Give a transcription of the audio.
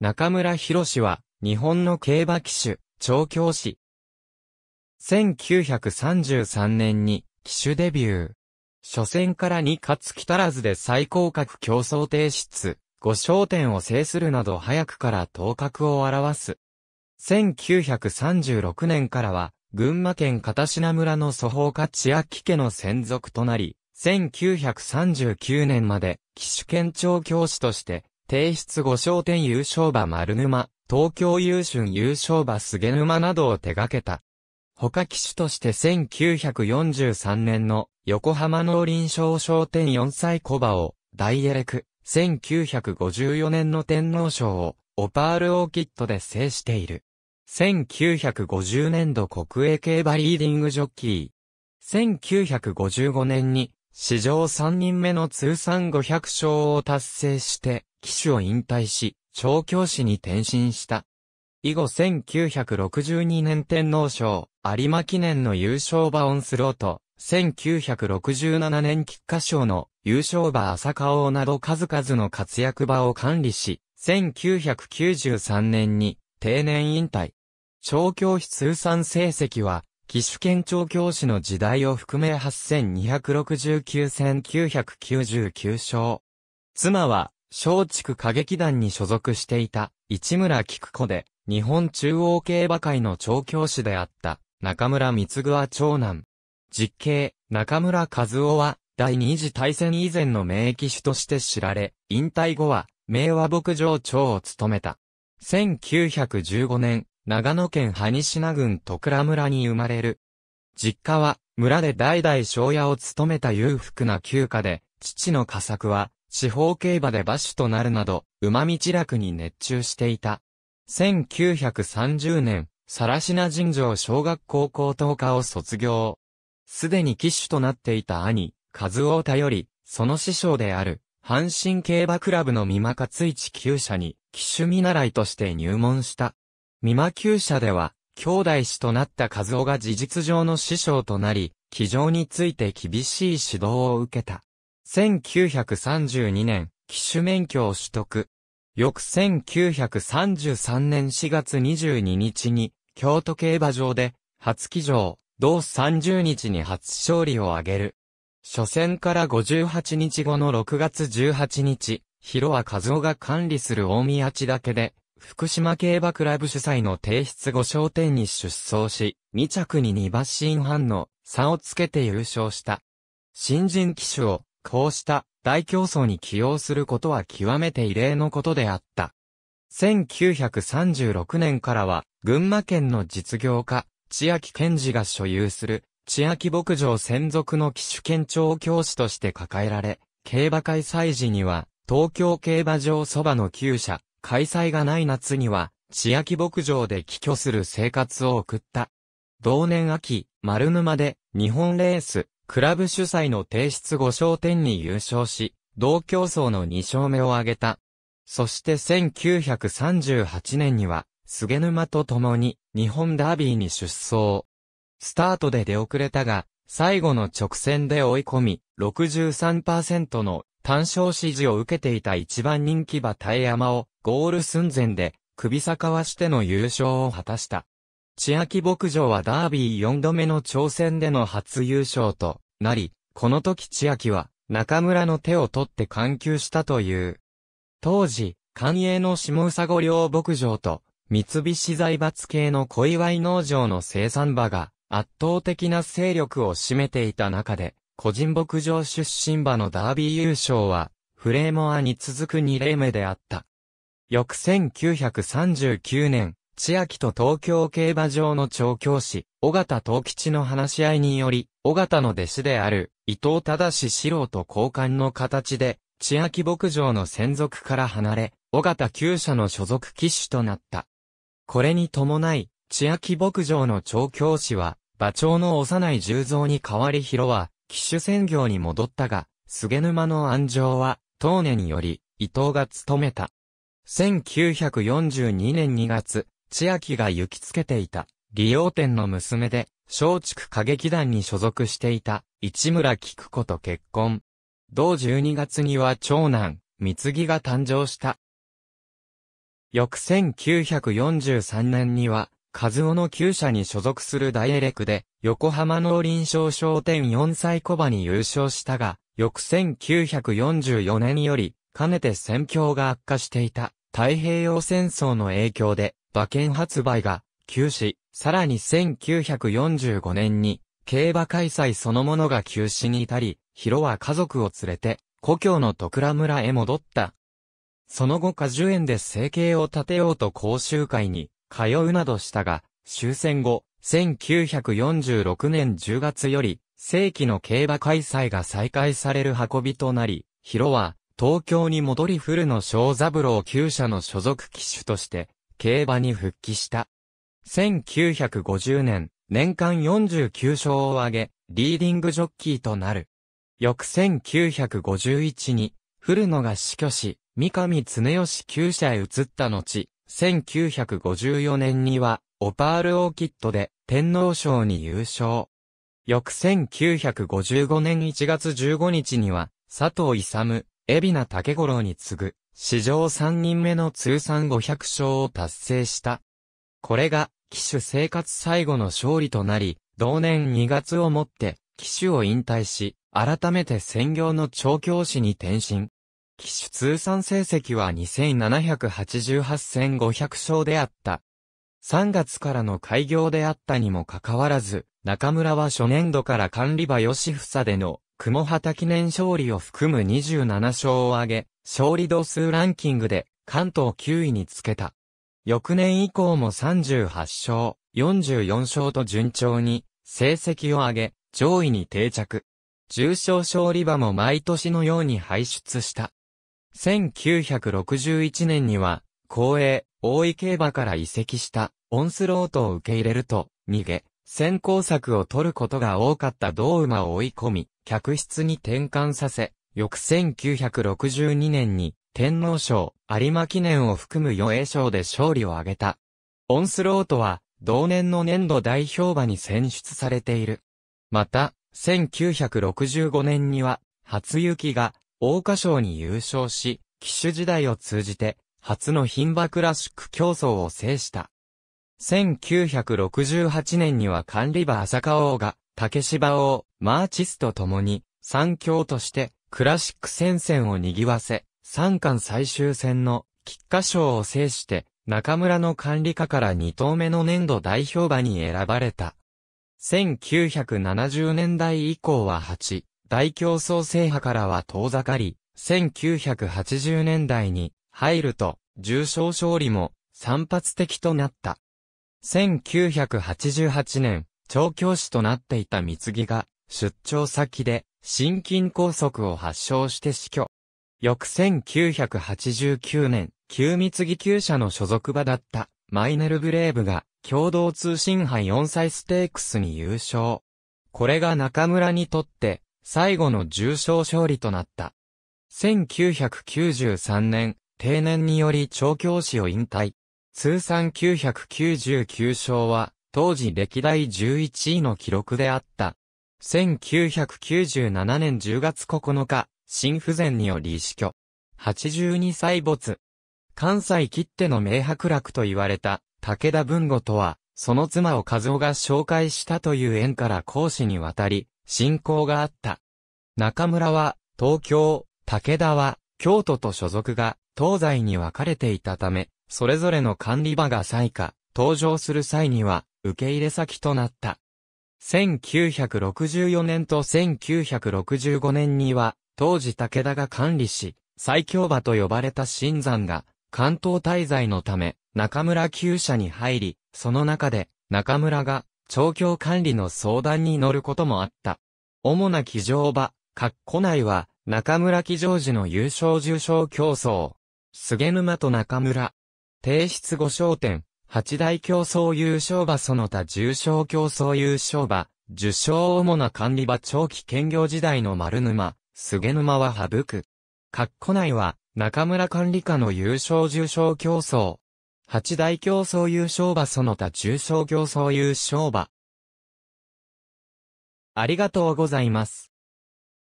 中村博士は、日本の競馬騎手、調教師。1933年に、騎手デビュー。初戦から2勝つ来たらずで最高格競争提出、五焦点を制するなど早くから頭角を表す。1936年からは、群馬県片品村の祖宝家千秋家の専属となり、1939年まで、騎手兼調教師として、提出五商店優勝馬丸沼、東京優春優勝馬菅沼などを手掛けた。他騎手として1943年の横浜農林賞商店4歳小馬を大エレク、1954年の天皇賞をオパールオーキッドで制している。1950年度国営競馬リーディングジョッキー。1955年に史上3人目の通算500勝を達成して騎手を引退し、調教師に転身した。以後1962年天皇賞、有馬記念の優勝馬オンスロート、1967年菊花賞の優勝馬朝顔など数々の活躍場を管理し、1993年に定年引退。調教師通算成績は、騎手兼調教師の時代を含め8269 999勝。妻は、松竹歌劇団に所属していた市村菊子で、日本中央競馬会の調教師であった中村光具は長男。実刑、中村和夫は、第二次大戦以前の名騎手として知られ、引退後は、名和牧場長を務めた。1915年、長野県萩品郡戸倉村に生まれる。実家は、村で代々庄屋を務めた裕福な旧家で、父の家作は、地方競馬で馬主となるなど、馬道楽に熱中していた。1930年、サラシナ尋常小学校高等科を卒業。すでに騎手となっていた兄、和夫頼り、その師匠である、阪神競馬クラブの三馬勝一厩舎に、騎手見習いとして入門した。三馬厩舎では、兄弟子となった和夫が事実上の師匠となり、騎乗について厳しい指導を受けた。1932年、機種免許を取得。翌1933年4月22日に、京都競馬場で、初騎乗、同30日に初勝利を挙げる。初戦から58日後の6月18日、広和和夫が管理する大宮地だけで、福島競馬クラブ主催の提出後商店に出走し、2着に2馬身半の差をつけて優勝した。新人騎手をこうした大競争に起用することは極めて異例のことであった。1936年からは、群馬県の実業家、千秋健二が所有する、千秋牧場専属の騎手県庁教師として抱えられ、競馬開催時には、東京競馬場そばの旧車、開催がない夏には、千秋牧場で帰居する生活を送った。同年秋、丸沼で、日本レース、クラブ主催の提出5勝点に優勝し、同競争の2勝目を挙げた。そして1938年には、菅沼と共に日本ダービーに出走。スタートで出遅れたが、最後の直線で追い込み、63%の単勝支持を受けていた一番人気馬タイヤマをゴール寸前で首逆わしての優勝を果たした。千秋牧場はダービー4度目の挑戦での初優勝となり、この時千秋は中村の手を取って関急したという。当時、官営の下宇佐子領牧場と三菱財閥系の小祝農場の生産場が圧倒的な勢力を占めていた中で、個人牧場出身馬のダービー優勝は、フレーモアに続く2例目であった。翌1939年、千秋と東京競馬場の調教師、尾形東吉の話し合いにより、尾形の弟子である、伊藤忠四郎と交換の形で、千秋牧場の専属から離れ、尾形旧社の所属騎手となった。これに伴い、千秋牧場の調教師は、馬長の幼い重蔵に代わり広は、騎手専業に戻ったが、菅沼の安城は、当年により、伊藤が務めた。1942年2月、千秋が行きつけていた、利用店の娘で、松竹歌劇団に所属していた、市村菊子と結婚。同12月には長男、三木が誕生した。翌1943年には、和夫の旧社に所属する大エレクで、横浜農林商商店4歳小馬に優勝したが、翌1944年より、かねて戦況が悪化していた太平洋戦争の影響で、馬券発売が休止、さらに1945年に競馬開催そのものが休止に至り、ヒロは家族を連れて故郷の徳良村へ戻った。その後果樹園で生計を立てようと講習会に通うなどしたが、終戦後、1946年10月より、正規の競馬開催が再開される運びとなり、ヒロは、東京に戻り古野小三郎旧社の所属機種として、競馬に復帰した。1950年、年間49勝を挙げ、リーディングジョッキーとなる。翌1951に、古野が死去し、三上恒吉旧社へ移った後、1954年には、オパールオーキッドで天皇賞に優勝。翌1955年1月15日には、佐藤勇、海老名竹五郎に次ぐ、史上3人目の通算500勝を達成した。これが、騎手生活最後の勝利となり、同年2月をもって、騎手を引退し、改めて専業の調教師に転身。騎手通算成績は2788戦500勝であった。3月からの開業であったにもかかわらず、中村は初年度から管理場吉房での雲畑記念勝利を含む27勝を挙げ、勝利度数ランキングで関東9位につけた。翌年以降も38勝、44勝と順調に成績を上げ、上位に定着。重賞勝利馬も毎年のように輩出した。1961年には、公営、大井競馬から移籍した、オンスロートを受け入れると、逃げ、先行策を取ることが多かった道馬を追い込み、客室に転換させ、翌1962年に天皇賞、有馬記念を含む余栄賞で勝利を挙げた。オンスロートは、同年の年度代表馬に選出されている。また、1965年には、初雪が、大花賞に優勝し、騎手時代を通じて、初の牝馬クラシック競争を制した。1968年には管理場浅川王が、竹芝王、マーチスと共に、三強として、クラシック戦線を賑わせ、三冠最終戦の、菊花賞を制して、中村の管理下から二頭目の年度代表馬に選ばれた。1970年代以降は8、大競争制覇からは遠ざかり、1980年代に入ると、重賞勝利も散発的となった。1988年、調教師となっていた三木が、出張先で、心筋梗塞を発症して死去。翌1989年、旧三木厩舎の所属場だった、マイネルブレーブが、共同通信杯4歳ステークスに優勝。これが中村にとって、最後の重賞勝利となった。1993年、定年により調教師を引退。通算999勝は、当時歴代11位の記録であった。1997年10月9日、心不全により死去。82歳没。関西切手の名白楽と言われた、武田文吾とは、その妻を和夫が紹介したという縁から講師に渡り、信仰があった。中村は、東京、武田は、京都と所属が、東西に分かれていたため、それぞれの管理場が再下、登場する際には、受け入れ先となった。1964年と1965年には、当時武田が管理し、最強場と呼ばれた新山が、関東滞在のため、中村旧社に入り、その中で、中村が、調教管理の相談に乗ることもあった。主な騎乗場、括弧内は、中村騎乗時の優勝受賞競争。菅沼と中村、提出5焦点、八大競争優勝馬その他重賞競争優勝馬、受賞主な管理馬長期兼業時代の丸沼、菅沼は省く。括弧内は、中村管理下の優勝重賞競争。八大競争優勝馬その他重賞競争優勝馬。ありがとうございます。